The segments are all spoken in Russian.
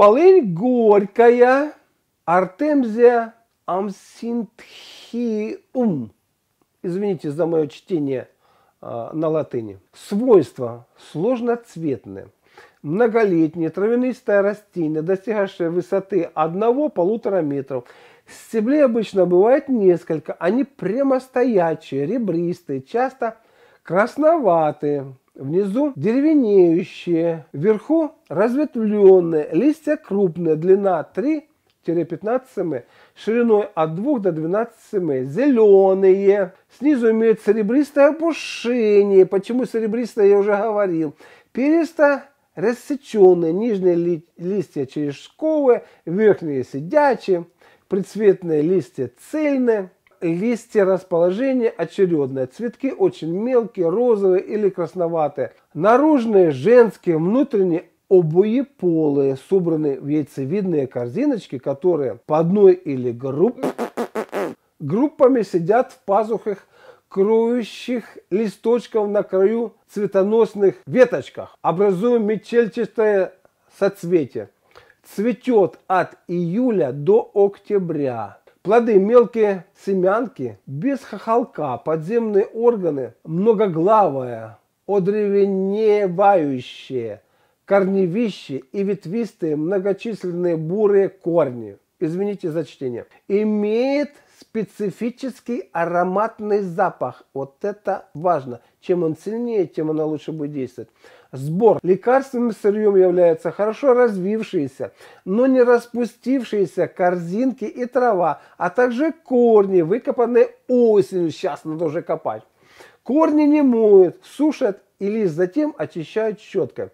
Полынь горькая, артемзия амсинтхиум. Извините за мое чтение а, на латыни. Свойства сложноцветные. Многолетние травянистое растение, достигавшее высоты 1-1,5 метров. Стеблей обычно бывает несколько. Они прямостоячие, ребристые, часто красноватые. Внизу деревенеющие, вверху разветвленные, листья крупные, длина 3-15 см, шириной от 2 до 12 см, зеленые. Снизу имеют серебристое опушение, почему серебристое я уже говорил. Перисто рассеченные нижние ли, листья черешковые, верхние сидячие, прицветные листья цельные. Листья расположение очередное. Цветки очень мелкие, розовые или красноватые. Наружные женские, внутренние обои полые, собраны в яйцевидные корзиночки, которые по одной или групп... группами сидят в пазухах кроющих листочков на краю цветоносных веточках, образуя метельчатое соцветие. Цветет от июля до октября. Плоды мелкие семянки, без хохолка, подземные органы, многоглавое, одревеневающее, корневище и ветвистые многочисленные бурые корни. Извините за чтение. Имеет специфический ароматный запах. Вот это важно. Чем он сильнее, тем она лучше будет действовать. Сбор лекарственным сырьем являются хорошо развившиеся, но не распустившиеся корзинки и трава, а также корни, выкопанные осенью. Сейчас надо уже копать. Корни не моют, сушат или затем очищают щеткой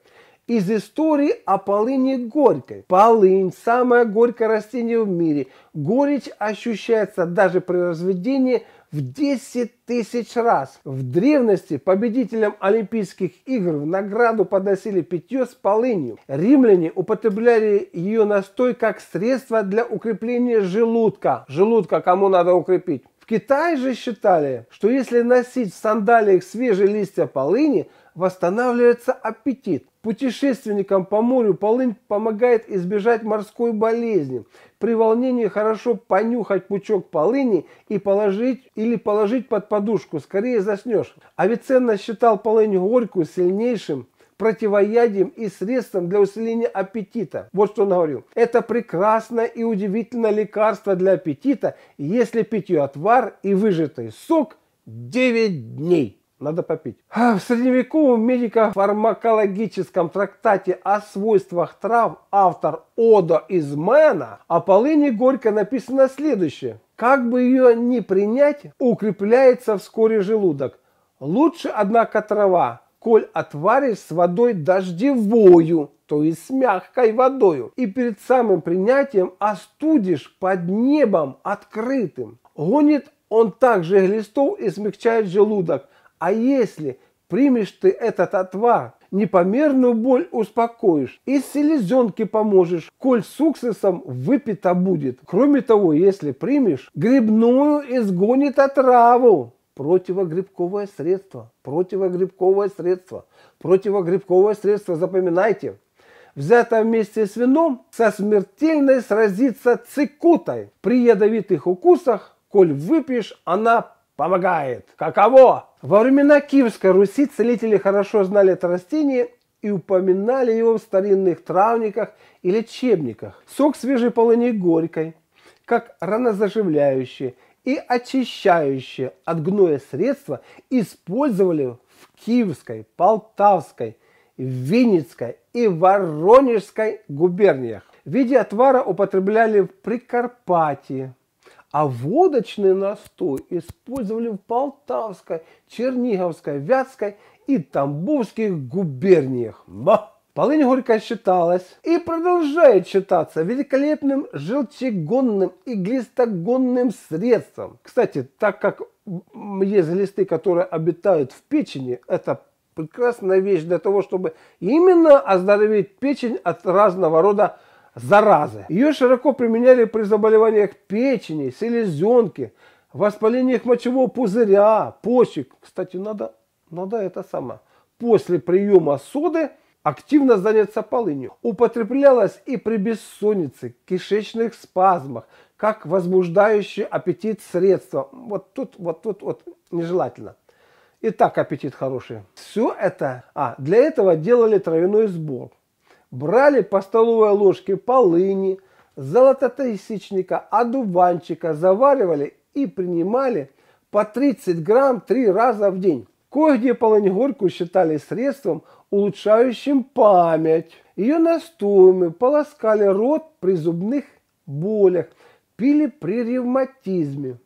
из истории о полыне горькой. Полынь – самое горькое растение в мире. Горечь ощущается даже при разведении в 10 тысяч раз. В древности победителям Олимпийских игр в награду подносили питье с полынью. Римляне употребляли ее настой как средство для укрепления желудка. Желудка кому надо укрепить? В Китае же считали, что если носить в сандалиях свежие листья полыни, восстанавливается аппетит. Путешественникам по морю полынь помогает избежать морской болезни. При волнении хорошо понюхать пучок полыни и положить или положить под подушку, скорее заснешь. Авиценна считал полынь горькую сильнейшим противоядием и средством для усиления аппетита. Вот что он говорил. Это прекрасное и удивительное лекарство для аппетита, если пить питью отвар и выжатый сок 9 дней. Надо попить. А, в средневековом медико-фармакологическом трактате о свойствах трав автор Ода Измена о полыне горько написано следующее. Как бы ее ни принять, укрепляется вскоре желудок. Лучше, однако, трава, коль отваришь с водой дождевою, то есть с мягкой водою, и перед самым принятием остудишь под небом открытым. Гонит он также глистов и смягчает желудок – а если примешь ты этот отвар, непомерную боль успокоишь, и селезенки поможешь, коль с уксусом выпито будет. Кроме того, если примешь, грибную изгонит отраву. Противогрибковое средство, противогрибковое средство, противогрибковое средство, запоминайте. Взято вместе с вином, со смертельной сразится цикутой. При ядовитых укусах, коль выпьешь, она помогает. Каково? Во времена Киевской Руси целители хорошо знали это растение и упоминали его в старинных травниках и лечебниках. Сок свежей полыни горькой, как ранозаживляющее и очищающее от гноя средства использовали в Киевской, Полтавской, Винницкой и Воронежской губерниях. В виде отвара употребляли в Прикарпатии, а водочный настой использовали в Полтавской, Черниговской, Вятской и Тамбовских губерниях. Ма! Полынь Горькая считалась и продолжает считаться великолепным желчегонным и глистогонным средством. Кстати, так как есть глисты, которые обитают в печени, это прекрасная вещь для того, чтобы именно оздоровить печень от разного рода заразы. Ее широко применяли при заболеваниях печени, селезенки, воспалениях мочевого пузыря, почек. Кстати, надо, надо это самое. После приема соды активно заняться полынью. Употреблялась и при бессоннице, кишечных спазмах, как возбуждающее аппетит средство. Вот тут, вот тут, вот нежелательно. И так аппетит хороший. Все это, а, для этого делали травяной сбор брали по столовой ложке полыни, золототысячника, одуванчика, заваривали и принимали по 30 грамм три раза в день. Кое-где полынь горькую считали средством, улучшающим память. Ее настоями полоскали рот при зубных болях, пили при ревматизме,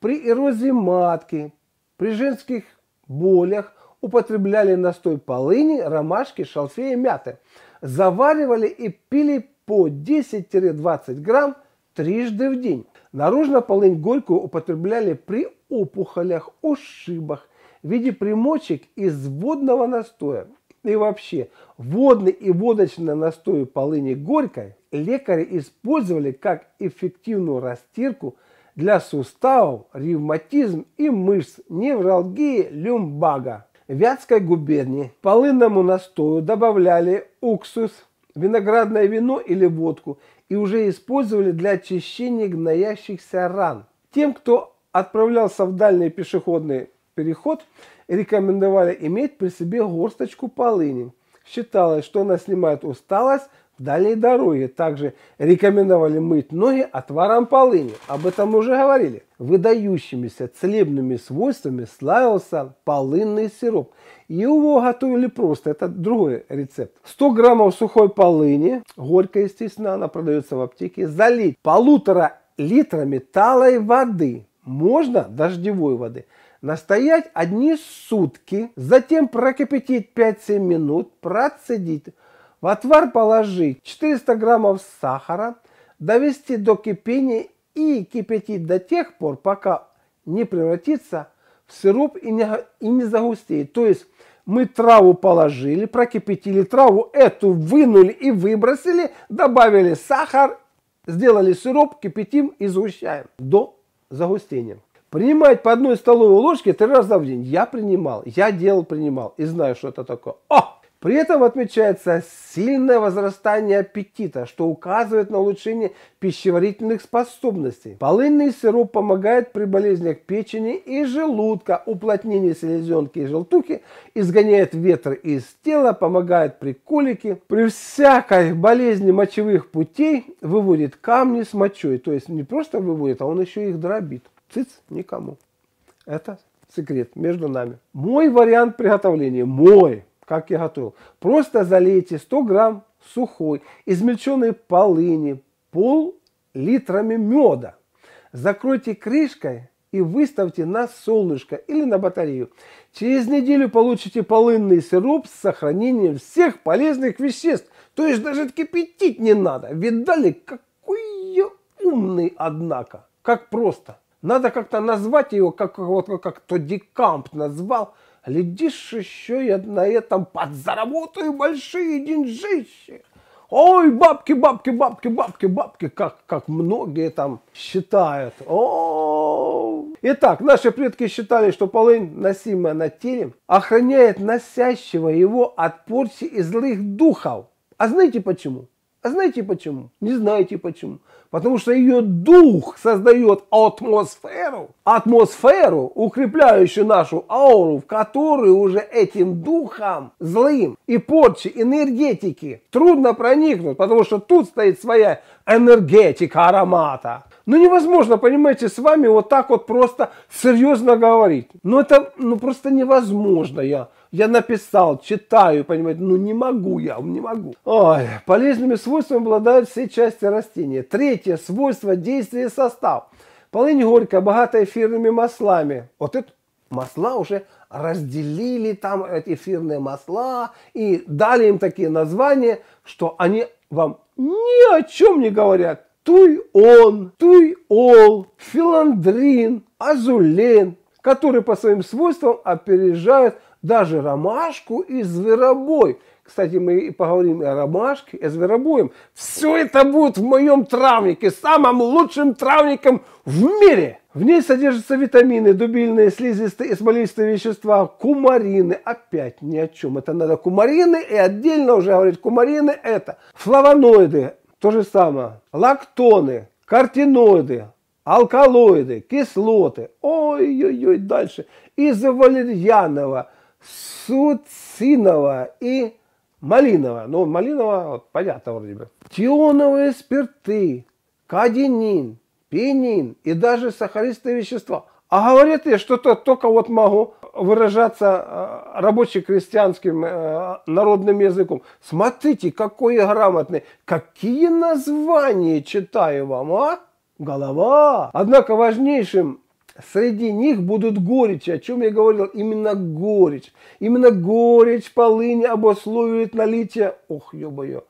при эрозии матки, при женских болях употребляли настой полыни, ромашки, шалфея, мяты – заваривали и пили по 10-20 грамм трижды в день. Наружно полынь горькую употребляли при опухолях, ушибах, в виде примочек из водного настоя. И вообще, водный и водочный настой полыни горькой лекари использовали как эффективную растирку для суставов, ревматизм и мышц, невралгии, люмбага. Вятской губернии полынному настою добавляли уксус, виноградное вино или водку и уже использовали для очищения гноящихся ран. Тем, кто отправлялся в дальний пешеходный переход, рекомендовали иметь при себе горсточку полыни. Считалось, что она снимает усталость, Далее дороги также рекомендовали мыть ноги отваром полыни. Об этом мы уже говорили. Выдающимися целебными свойствами славился полынный сироп. Его готовили просто, это другой рецепт. 100 граммов сухой полыни, горькая, естественно, она продается в аптеке, залить полутора литрами талой воды, можно дождевой воды, настоять одни сутки, затем прокипятить 5-7 минут, процедить. В отвар положить 400 граммов сахара, довести до кипения и кипятить до тех пор, пока не превратится в сироп и не, и не загустеет. То есть мы траву положили, прокипятили траву, эту вынули и выбросили, добавили сахар, сделали сироп, кипятим и сгущаем до загустения. Принимать по одной столовой ложке три раза в день. Я принимал, я делал, принимал и знаю, что это такое. О! При этом отмечается сильное возрастание аппетита, что указывает на улучшение пищеварительных способностей. Полынный сироп помогает при болезнях печени и желудка, уплотнении селезенки и желтухи, изгоняет ветры из тела, помогает при колике. При всякой болезни мочевых путей выводит камни с мочой. То есть не просто выводит, а он еще их дробит. Цыц никому. Это секрет между нами. Мой вариант приготовления, мой, как я готовил. Просто залейте 100 грамм сухой, измельченной полыни, пол литрами меда. Закройте крышкой и выставьте на солнышко или на батарею. Через неделю получите полынный сироп с сохранением всех полезных веществ. То есть даже кипятить не надо. Видали, какой я умный, однако. Как просто. Надо как-то назвать его, как, вот, как, как то Дикамп назвал – Глядишь, еще я на этом подзаработаю большие деньжищи. Ой, бабки, бабки, бабки, бабки, бабки, как, как многие там считают. О -о -о. Итак, наши предки считали, что полынь, носимая на теле, охраняет носящего его от порчи и злых духов. А знаете почему? А знаете почему? Не знаете почему. Потому что ее дух создает атмосферу, атмосферу, укрепляющую нашу ауру, в которую уже этим духом злым и порчи энергетики трудно проникнуть, потому что тут стоит своя энергетика аромата. Ну невозможно, понимаете, с вами вот так вот просто серьезно говорить. Ну это ну, просто невозможно. Я, я написал, читаю, понимаете, ну не могу я, не могу. Ой, полезными свойствами обладают все части растения. Третье свойство действия состав. Полынь горькая, богата эфирными маслами. Вот это масла уже разделили там эти эфирные масла и дали им такие названия, что они вам ни о чем не говорят. Туй он, туй ол, филандрин, азулен, которые по своим свойствам опережают даже ромашку и зверобой. Кстати, мы и поговорим и о ромашке, и о зверобоем. Все это будет в моем травнике, самым лучшим травником в мире. В ней содержатся витамины, дубильные, слизистые и смолистые вещества, кумарины. Опять ни о чем. Это надо кумарины и отдельно уже говорить. Кумарины это флавоноиды, то же самое. Лактоны, картиноиды, алкалоиды, кислоты. Ой-ой-ой, дальше. Из валерьянова, суцинова и малинова. Ну, малинова, вот, понятно вроде бы. Тионовые спирты, каденин, пенин и даже сахаристые вещества. А говорит, я что-то только вот могу выражаться э, рабоче-крестьянским э, народным языком. Смотрите, какой я грамотный. Какие названия читаю вам, а? Голова. Однако важнейшим Среди них будут горечи, о чем я говорил, именно горечь. Именно горечь полыни обусловит наличие, ох, ё-моё,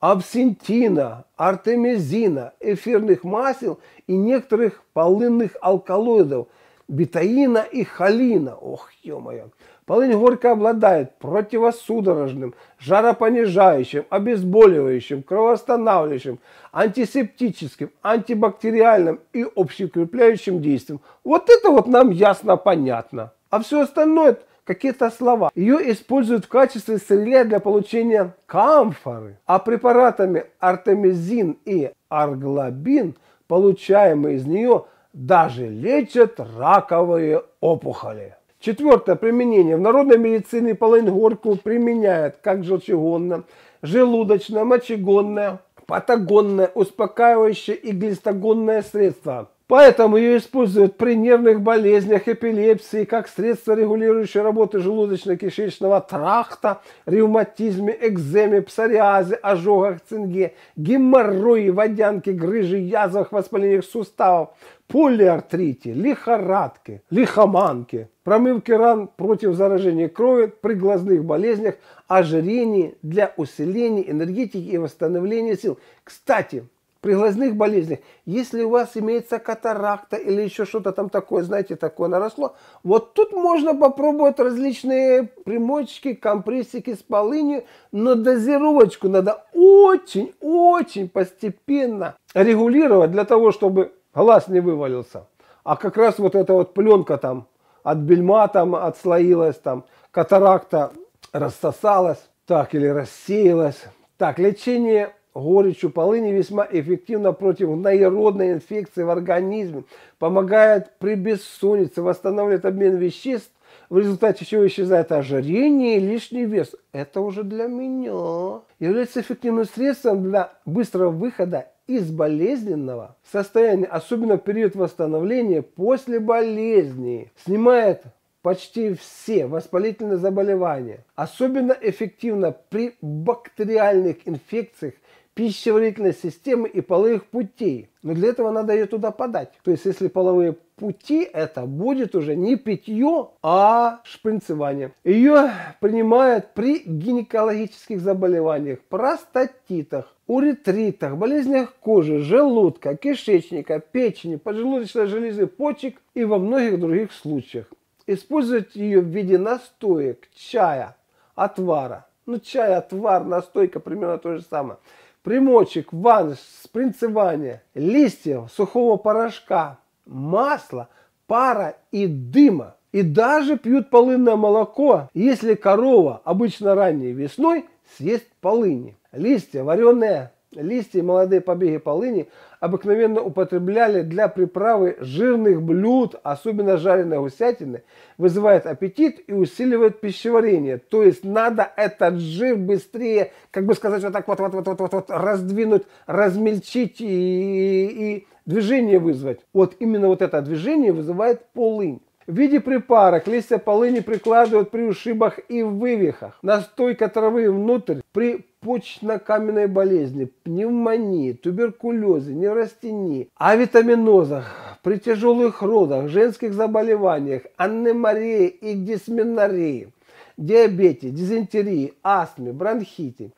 абсентина, артемизина, эфирных масел и некоторых полынных алкалоидов – бетаина и халина, Ох, ё-моё. Полынь горько обладает противосудорожным, жаропонижающим, обезболивающим, кровоостанавливающим, антисептическим, антибактериальным и общеукрепляющим действием. Вот это вот нам ясно понятно. А все остальное какие-то слова. Ее используют в качестве сырья для получения камфоры. А препаратами артемизин и арглабин, получаемые из нее, даже лечат раковые опухоли. Четвертое применение. В народной медицине полынь-горку применяют как желчегонное, желудочное, мочегонное, патагонное, успокаивающее и глистогонное средство – Поэтому ее используют при нервных болезнях, эпилепсии, как средство, регулирующее работы желудочно-кишечного тракта, ревматизме, экземе, псориазе, ожогах, цинге, геморрое, водянке, грыже, язвах, воспалениях суставов, полиартрите, лихорадке, лихоманке, промывке ран против заражения крови, при глазных болезнях, ожирении для усиления энергетики и восстановления сил. Кстати, при глазных болезнях, если у вас имеется катаракта или еще что-то там такое, знаете, такое наросло, вот тут можно попробовать различные примочки, компрессики с полынью, но дозировочку надо очень-очень постепенно регулировать для того, чтобы глаз не вывалился. А как раз вот эта вот пленка там от бельма там отслоилась, там катаракта рассосалась, так или рассеялась. Так, лечение горечью полыни весьма эффективно против наиродной инфекции в организме, помогает при бессоннице, восстанавливает обмен веществ, в результате чего исчезает ожирение и лишний вес. Это уже для меня. Является эффективным средством для быстрого выхода из болезненного состояния, особенно в период восстановления после болезни. Снимает почти все воспалительные заболевания. Особенно эффективно при бактериальных инфекциях пищеварительной системы и половых путей. Но для этого надо ее туда подать. То есть, если половые пути, это будет уже не питье, а шпринцевание. Ее принимают при гинекологических заболеваниях, простатитах, уретритах, болезнях кожи, желудка, кишечника, печени, поджелудочной железы, почек и во многих других случаях. Использовать ее в виде настоек, чая, отвара. Ну, чай, отвар, настойка, примерно то же самое примочек, ванш, спринцевания, листьев, сухого порошка, масла, пара и дыма. И даже пьют полынное молоко, если корова, обычно ранней весной, съест полыни. Листья, вареные Листья и молодые побеги полыни обыкновенно употребляли для приправы жирных блюд, особенно жареной гусятины, вызывает аппетит и усиливает пищеварение. То есть надо этот жир быстрее, как бы сказать, вот так вот, вот, вот, вот, вот, раздвинуть, размельчить и, и движение вызвать. Вот именно вот это движение вызывает полынь. В виде припарок листья полыни прикладывают при ушибах и вывихах. Настойка травы внутрь при почно каменной болезни, пневмонии, туберкулезе, неврастении, авитаминозах, при тяжелых родах, женских заболеваниях, анемарии и дисменории, диабете, дизентерии, астме, бронхите.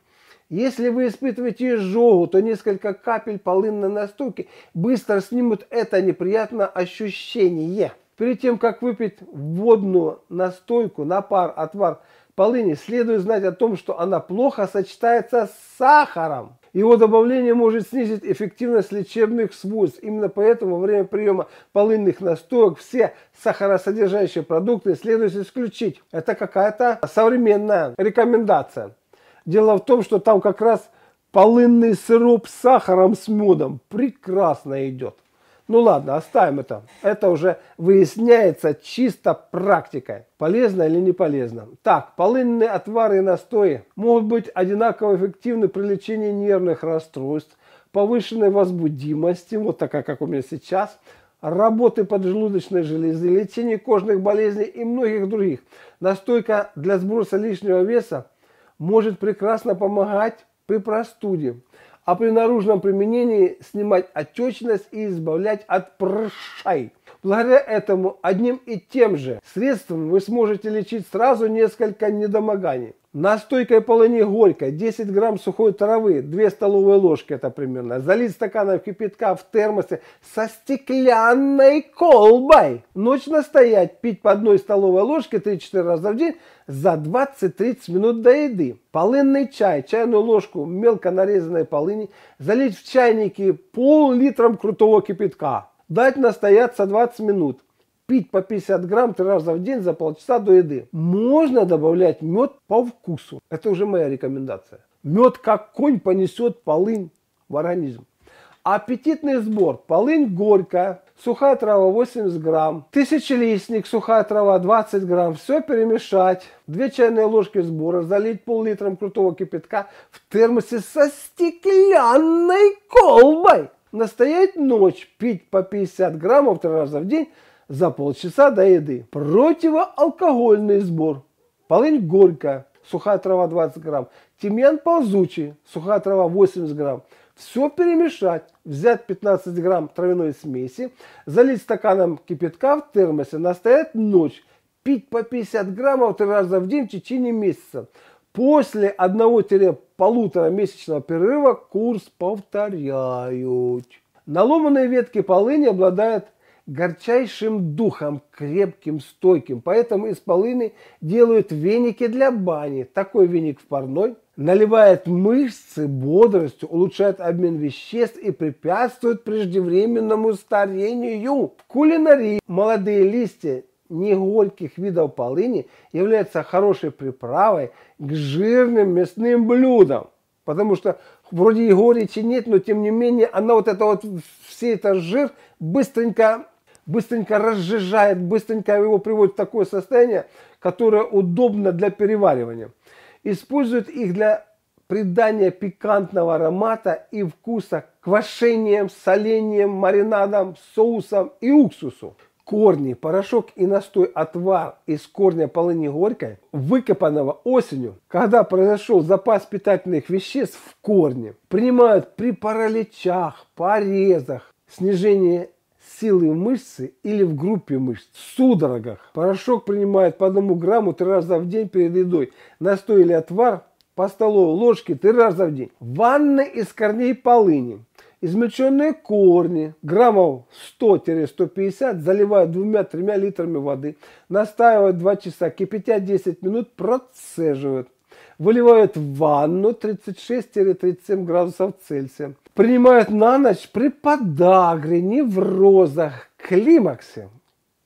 Если вы испытываете изжогу, то несколько капель полынной настойки быстро снимут это неприятное ощущение. Перед тем, как выпить водную настойку, напар, отвар полыни, следует знать о том, что она плохо сочетается с сахаром. Его добавление может снизить эффективность лечебных свойств. Именно поэтому во время приема полынных настоек все сахаросодержащие продукты следует исключить. Это какая-то современная рекомендация. Дело в том, что там как раз полынный сироп с сахаром, с медом прекрасно идет. Ну ладно, оставим это. Это уже выясняется чисто практикой. Полезно или не полезно. Так, полынные отвары и настои могут быть одинаково эффективны при лечении нервных расстройств, повышенной возбудимости, вот такая, как у меня сейчас, работы поджелудочной железы, лечении кожных болезней и многих других. Настойка для сброса лишнего веса может прекрасно помогать при простуде, а при наружном применении снимать отечность и избавлять от прыщей. Благодаря этому одним и тем же средством вы сможете лечить сразу несколько недомоганий. Настойка полыни горькая, 10 грамм сухой травы, 2 столовые ложки это примерно, залить стаканом кипятка в термосе со стеклянной колбой. ночь настоять, пить по одной столовой ложке 3-4 раза в день за 20-30 минут до еды. Полынный чай, чайную ложку мелко нарезанной полыни, залить в чайнике пол-литром крутого кипятка. Дать настояться 20 минут пить по 50 грамм три раза в день за полчаса до еды. Можно добавлять мед по вкусу. Это уже моя рекомендация. Мед как конь понесет полынь в организм. Аппетитный сбор. Полынь горькая, сухая трава 80 грамм, тысячелистник, сухая трава 20 грамм. Все перемешать. две чайные ложки сбора, залить пол-литром крутого кипятка в термосе со стеклянной колбой. Настоять ночь, пить по 50 граммов три раза в день за полчаса до еды. Противоалкогольный сбор. Полынь горькая, сухая трава 20 грамм. Тимьян ползучий, сухая трава 80 грамм. Все перемешать, взять 15 грамм травяной смеси, залить стаканом кипятка в термосе, настоять ночь, пить по 50 граммов три раза в день в течение месяца. После одного-полутора месячного перерыва курс повторяют. Наломанные ветки полыни обладают горчайшим духом, крепким, стойким. Поэтому из полыны делают веники для бани. Такой веник в парной наливает мышцы бодростью, улучшает обмен веществ и препятствует преждевременному старению. В кулинарии молодые листья негорьких видов полыни являются хорошей приправой к жирным мясным блюдам. Потому что вроде и горечи нет, но тем не менее она вот это вот, все это жир быстренько быстренько разжижает, быстренько его приводит в такое состояние, которое удобно для переваривания. Используют их для придания пикантного аромата и вкуса квашением, солением, маринадом, соусом и уксусу. Корни, порошок и настой отвар из корня полыни горькой, выкопанного осенью, когда произошел запас питательных веществ в корне, принимают при параличах, порезах, снижении силы в мышце или в группе мышц, в судорогах. Порошок принимает по одному грамму три раза в день перед едой. Настой или отвар по столовой ложке три раза в день. Ванны из корней полыни. Измельченные корни граммов 100-150 заливают двумя-тремя литрами воды, настаивают 2 часа, кипятя 10 минут, процеживают. Выливают в ванну 36-37 градусов Цельсия принимают на ночь при подагре, неврозах, климаксе.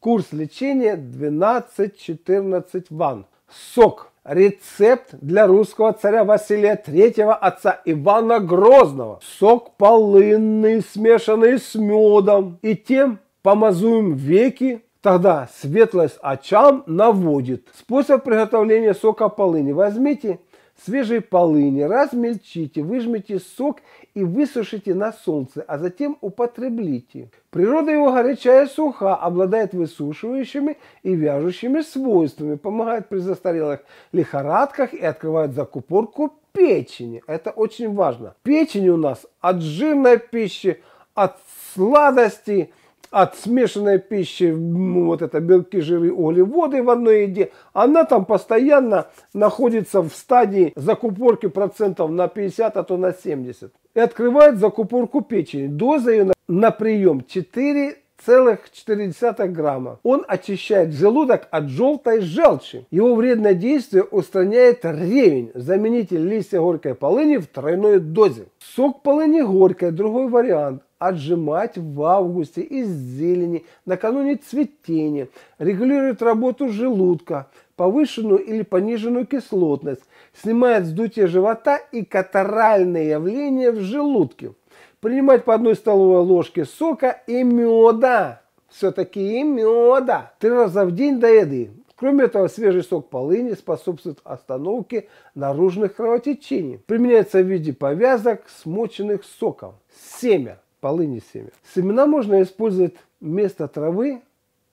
Курс лечения 12-14 ван. Сок. Рецепт для русского царя Василия III отца Ивана Грозного. Сок полынный, смешанный с медом. И тем помазуем веки, тогда светлость очам наводит. Способ приготовления сока полыни. Возьмите свежей полыни, размельчите, выжмите сок и высушите на солнце, а затем употреблите. Природа его горячая и суха, обладает высушивающими и вяжущими свойствами, помогает при застарелых лихорадках и открывает закупорку печени. Это очень важно. Печень у нас от жирной пищи, от сладостей – от смешанной пищи, вот это белки, жиры, углеводы в одной еде, она там постоянно находится в стадии закупорки процентов на 50, а то на 70. И открывает закупорку печени. Доза ее на, на прием 4 0,4 грамма. Он очищает желудок от желтой желчи. Его вредное действие устраняет ревень. заменитель листья горькой полыни в тройной дозе. Сок полыни горькой, другой вариант отжимать в августе из зелени накануне цветения, регулирует работу желудка, повышенную или пониженную кислотность, снимает вздутие живота и катаральные явления в желудке. Принимать по одной столовой ложке сока и меда. Все-таки и меда. Три раза в день до еды. Кроме этого, свежий сок полыни способствует остановке наружных кровотечений. Применяется в виде повязок, смоченных соком. Семя полыни семя. Семена можно использовать вместо травы,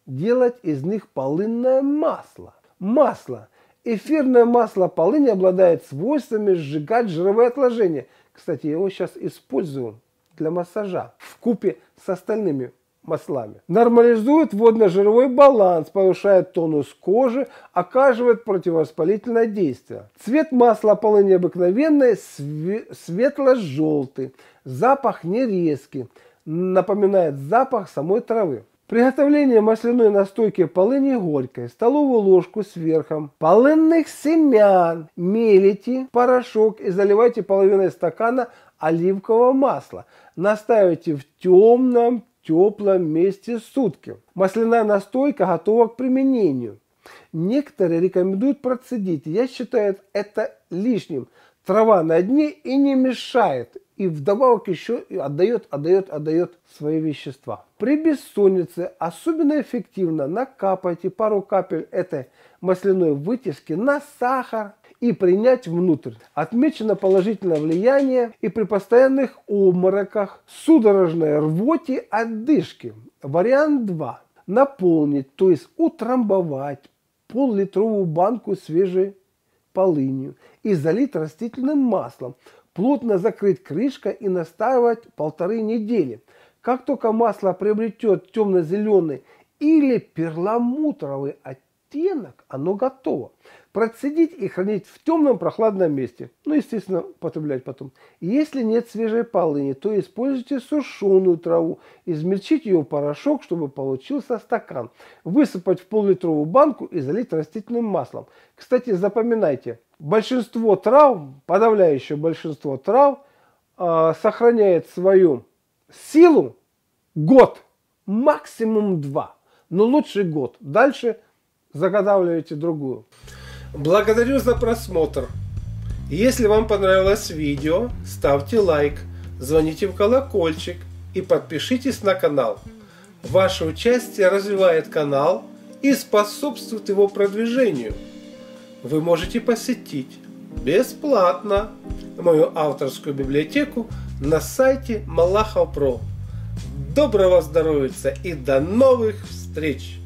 делать из них полынное масло. Масло. Эфирное масло полыни обладает свойствами сжигать жировые отложения. Кстати, я его сейчас использую для массажа в купе с остальными маслами. Нормализует водно-жировой баланс, повышает тонус кожи, оказывает противовоспалительное действие. Цвет масла полыни обыкновенной све светло-желтый, запах не резкий, напоминает запах самой травы. Приготовление масляной настойки полыни горькой, столовую ложку с полынных семян, мелите порошок и заливайте половиной стакана оливкового масла. Настаивайте в темном теплом месте сутки. Масляная настойка готова к применению. Некоторые рекомендуют процедить. Я считаю это лишним. Трава на дне и не мешает. И вдобавок еще и отдает, отдает, отдает свои вещества. При бессоннице особенно эффективно накапайте пару капель этой масляной вытяжки на сахар, и принять внутрь. Отмечено положительное влияние и при постоянных обмороках, судорожной рвоте, отдышке. Вариант 2. Наполнить, то есть утрамбовать пол-литровую банку свежей полынью и залить растительным маслом, плотно закрыть крышкой и настаивать полторы недели. Как только масло приобретет темно-зеленый или перламутровый оттенок, оттенок, оно готово. Процедить и хранить в темном прохладном месте. Ну, естественно, потреблять потом. Если нет свежей полыни, то используйте сушеную траву. Измельчите ее в порошок, чтобы получился стакан. Высыпать в пол-литровую банку и залить растительным маслом. Кстати, запоминайте, большинство трав, подавляющее большинство трав, э, сохраняет свою силу год, максимум два но лучше год. Дальше заготавливаете другую. Благодарю за просмотр. Если вам понравилось видео, ставьте лайк, звоните в колокольчик и подпишитесь на канал. Ваше участие развивает канал и способствует его продвижению. Вы можете посетить бесплатно мою авторскую библиотеку на сайте Малахов Про. Доброго здоровья и до новых встреч!